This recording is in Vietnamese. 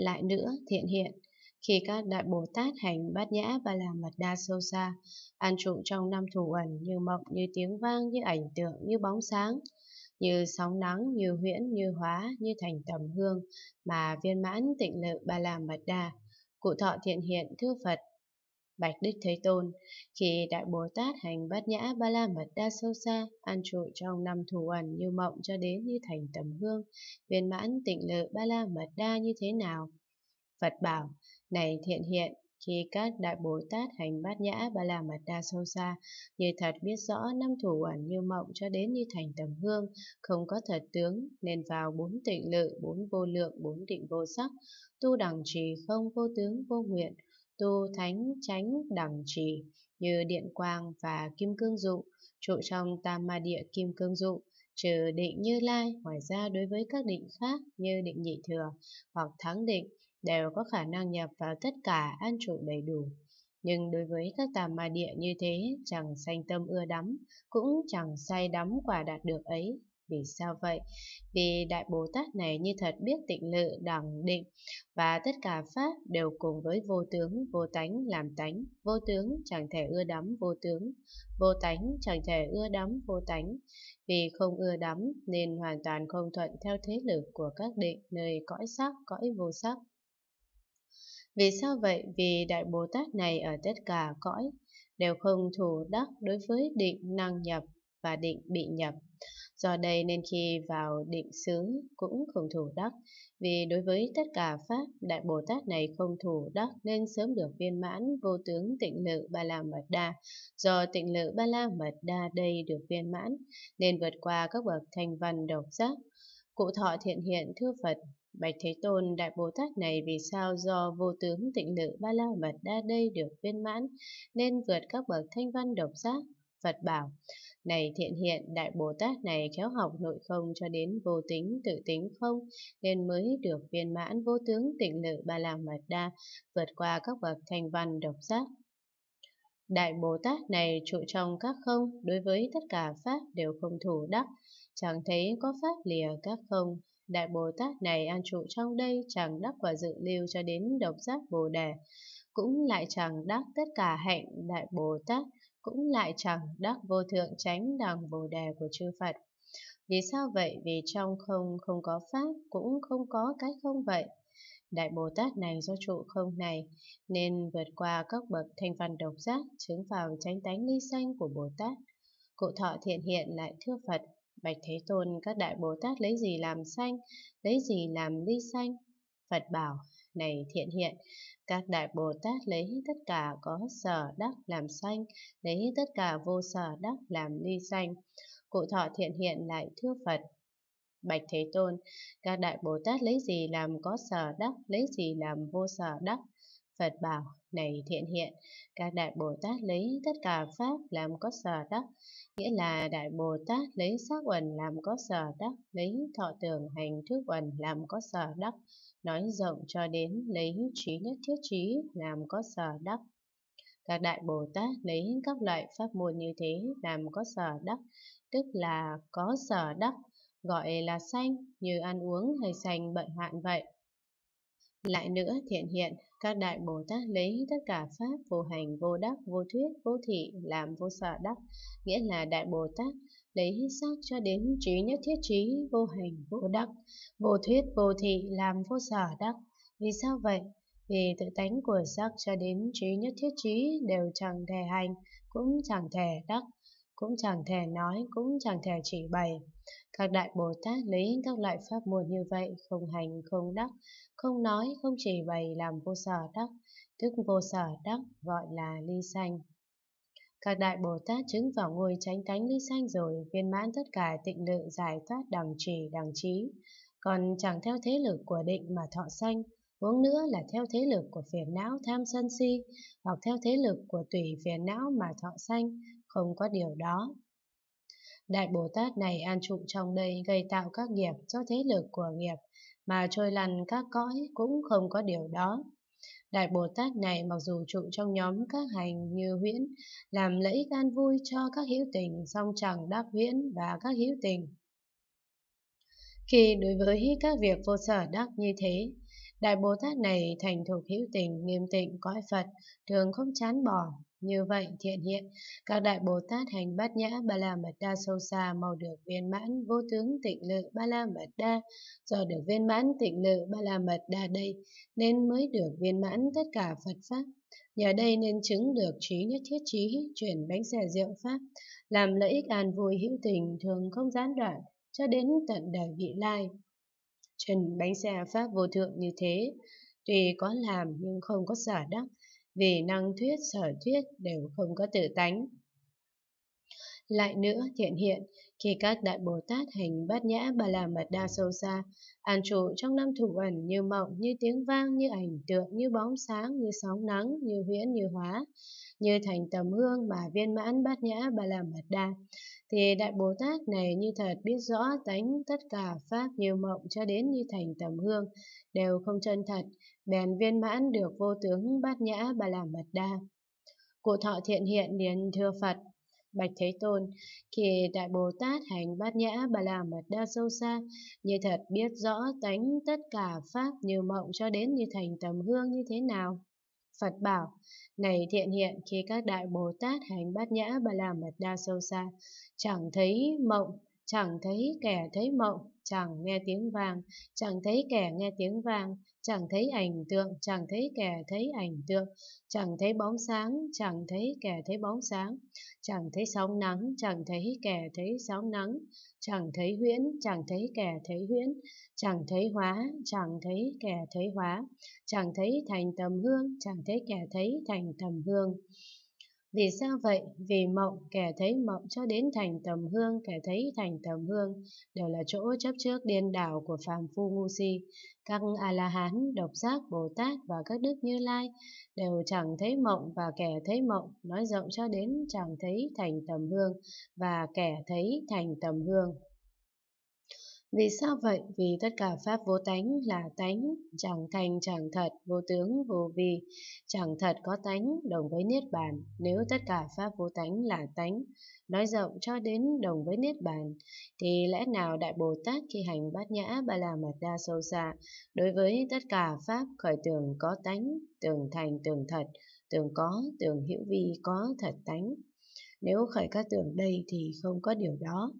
lại nữa thiện hiện. Khi các đại Bồ Tát hành bát nhã và làm mật đa sâu xa, an trụ trong năm thủ ẩn như mộng, như tiếng vang, như ảnh tượng, như bóng sáng, như sóng nắng, như huyễn, như hóa, như thành tầm hương, mà viên mãn tịnh lự ba la mật đa. Cụ thọ thiện hiện thưa Phật Bạch Đức Thế Tôn, khi Đại Bồ Tát hành bát nhã ba la mật đa sâu xa, an trụ trong năm thủ ẩn như mộng cho đến như thành tầm hương, viên mãn tịnh lự ba la mật đa như thế nào? Phật bảo, này thiện hiện, khi các đại bồ tát hành bát nhã ba la mật đa sâu xa như thật biết rõ năm thủ ẩn như mộng cho đến như thành tầm hương không có thật tướng nên vào bốn tịnh lự bốn vô lượng bốn định vô sắc tu đẳng trì không vô tướng vô nguyện tu thánh chánh đẳng trì như điện quang và kim cương dụ trụ trong tam ma địa kim cương dụ trừ định như lai, ngoài ra đối với các định khác như định nhị thừa hoặc thắng định đều có khả năng nhập vào tất cả an trụ đầy đủ. Nhưng đối với các tà ma địa như thế, chẳng sanh tâm ưa đắm, cũng chẳng say đắm quả đạt được ấy, vì sao vậy? Vì Đại Bồ Tát này như thật biết tịnh lự, đẳng định và tất cả Pháp đều cùng với vô tướng, vô tánh làm tánh. Vô tướng chẳng thể ưa đắm vô tướng, vô tánh chẳng thể ưa đắm vô tánh. Vì không ưa đắm nên hoàn toàn không thuận theo thế lực của các định nơi cõi sắc, cõi vô sắc. Vì sao vậy? Vì Đại Bồ Tát này ở tất cả cõi đều không thù đắc đối với định năng nhập và định bị nhập. Do đây nên khi vào định xứ cũng không thủ đắc, vì đối với tất cả Pháp, Đại Bồ Tát này không thủ đắc nên sớm được viên mãn vô tướng tịnh lự Ba La Mật Đa. Do tịnh lự Ba La Mật Đa đây được viên mãn, nên vượt qua các bậc thanh văn độc giác. Cụ thọ thiện hiện thưa Phật, Bạch Thế Tôn Đại Bồ Tát này vì sao do vô tướng tịnh lự Ba La Mật Đa đây được viên mãn, nên vượt các bậc thanh văn độc giác? Phật bảo, này thiện hiện, Đại Bồ Tát này khéo học nội không cho đến vô tính tự tính không, nên mới được viên mãn vô tướng tịnh lự ba la mật đa, vượt qua các bậc thành văn độc giác. Đại Bồ Tát này trụ trong các không, đối với tất cả Pháp đều không thủ đắc, chẳng thấy có Pháp lìa các không. Đại Bồ Tát này an trụ trong đây chẳng đắc quả dự lưu cho đến độc giác Bồ Đề, cũng lại chẳng đắc tất cả hạnh Đại Bồ Tát cũng lại chẳng đắc vô thượng chánh đẳng bồ đề của chư Phật. Vì sao vậy? Vì trong không không có pháp, cũng không có cái không vậy. Đại Bồ Tát này do trụ không này, nên vượt qua các bậc thanh văn độc giác, chứng vào chánh tánh ly xanh của Bồ Tát. Cụ thọ thiện hiện lại thưa Phật, Bạch Thế Tôn các đại Bồ Tát lấy gì làm xanh, lấy gì làm ly xanh? Phật bảo, này thiện hiện các đại bồ tát lấy tất cả có sở đắc làm xanh, lấy tất cả vô sở đắc làm ly xanh. cụ thọ thiện hiện lại thưa phật Bạch Thế Tôn, các đại Bồ Tát lấy gì làm có sở đắc, lấy gì làm vô sở đắc? Phật bảo, này thiện hiện, các đại Bồ Tát lấy tất cả Pháp làm có sở đắc, nghĩa là đại Bồ Tát lấy sắc quần làm có sở đắc, lấy thọ tưởng hành thức quần làm có sở đắc, nói rộng cho đến lấy trí nhất thiết trí làm có sở đắc. Các đại Bồ Tát lấy các loại pháp môn như thế làm có sở đắc, tức là có sở đắc, gọi là sanh như ăn uống hay sanh bận hạn vậy. Lại nữa thiện hiện, các đại Bồ Tát lấy tất cả pháp vô hành, vô đắc, vô thuyết, vô thị làm vô sở đắc, nghĩa là đại Bồ Tát lấy hít xác cho đến trí nhất thiết trí vô hành vô đắc vô thuyết vô thị làm vô sở đắc vì sao vậy vì tự tánh của sắc cho đến trí nhất thiết trí đều chẳng thể hành cũng chẳng thể đắc cũng chẳng thể nói cũng chẳng thể chỉ bày các đại bồ tát lấy các loại pháp môn như vậy không hành không đắc không nói không chỉ bày làm vô sở đắc tức vô sở đắc gọi là ly sanh các đại Bồ Tát chứng vào ngôi chánh tánh ly sanh rồi viên mãn tất cả tịnh lự giải thoát đẳng trì đẳng trí, còn chẳng theo thế lực của định mà thọ sanh, huống nữa là theo thế lực của phiền não tham sân si, hoặc theo thế lực của tùy phiền não mà thọ sanh, không có điều đó. Đại Bồ Tát này an trụ trong đây gây tạo các nghiệp do thế lực của nghiệp, mà trôi lăn các cõi cũng không có điều đó. Đại Bồ Tát này mặc dù trụ trong nhóm các hành như huyễn, làm lẫy gan vui cho các hữu tình, song chẳng đáp huyễn và các hữu tình. Khi đối với các việc vô sở đắc như thế, Đại Bồ Tát này thành thuộc hữu tình, nghiêm tịnh, cõi Phật, thường không chán bỏ, như vậy thiện hiện, các đại Bồ Tát hành bát nhã ba la mật đa sâu xa mau được viên mãn vô tướng tịnh lự ba la mật đa. Do được viên mãn tịnh lự ba la mật đa đây nên mới được viên mãn tất cả Phật Pháp. Nhờ đây nên chứng được trí nhất thiết trí, chuyển bánh xe diệu Pháp, làm lợi ích an vui hữu tình thường không gián đoạn cho đến tận đời vị lai. Trần bánh xe Pháp vô thượng như thế, tuy có làm nhưng không có giả đắc, vì năng thuyết sở thuyết đều không có tự tánh. Lại nữa, thiện hiện, khi các đại Bồ Tát hành bát nhã bà la mật đa sâu xa, an trụ trong năm thủ ẩn như mộng, như tiếng vang, như ảnh tượng, như bóng sáng, như sóng nắng, như huyễn, như hóa, như thành tầm hương mà viên mãn bát nhã bà la mật đa thì Đại Bồ Tát này như thật biết rõ tánh tất cả Pháp nhiều mộng cho đến như thành tầm hương, đều không chân thật, bèn viên mãn được vô tướng bát nhã bà làm mật đa. Cụ thọ thiện hiện liền thưa Phật, Bạch Thế Tôn, khi Đại Bồ Tát hành bát nhã bà làm mật đa sâu xa, như thật biết rõ tánh tất cả Pháp nhiều mộng cho đến như thành tầm hương như thế nào. Phật bảo, này thiện hiện khi các đại Bồ Tát hành bát nhã ba la mật đa sâu xa, chẳng thấy mộng Chẳng thấy kẻ thấy mộng, chẳng nghe tiếng vàng, chẳng thấy kẻ nghe tiếng vàng, chẳng thấy ảnh tượng, chẳng thấy kẻ thấy ảnh tượng, chẳng thấy bóng sáng, chẳng thấy kẻ thấy bóng sáng, chẳng thấy sóng nắng, chẳng thấy kẻ thấy sóng nắng, chẳng thấy huyễn, chẳng thấy kẻ thấy huyễn, chẳng thấy hóa, chẳng thấy kẻ thấy hóa, chẳng thấy thành tầm hương, chẳng thấy kẻ thấy thành tầm hương. Vì sao vậy? Vì mộng, kẻ thấy mộng cho đến thành tầm hương, kẻ thấy thành tầm hương, đều là chỗ chấp trước điên đảo của phàm phu ngu si. Các A-la-hán, độc giác, Bồ Tát và các đức Như Lai đều chẳng thấy mộng và kẻ thấy mộng, nói rộng cho đến chẳng thấy thành tầm hương và kẻ thấy thành tầm hương. Vì sao vậy? Vì tất cả pháp vô tánh là tánh, chẳng thành chẳng thật, vô tướng vô vi, chẳng thật có tánh đồng với niết bàn. Nếu tất cả pháp vô tánh là tánh, nói rộng cho đến đồng với niết bàn, thì lẽ nào đại Bồ Tát khi hành bát nhã ba la mật đa sâu xa, đối với tất cả pháp khởi tưởng có tánh, tưởng thành tưởng thật, tưởng có, tưởng hữu vi có thật tánh. Nếu khởi các tưởng đây thì không có điều đó.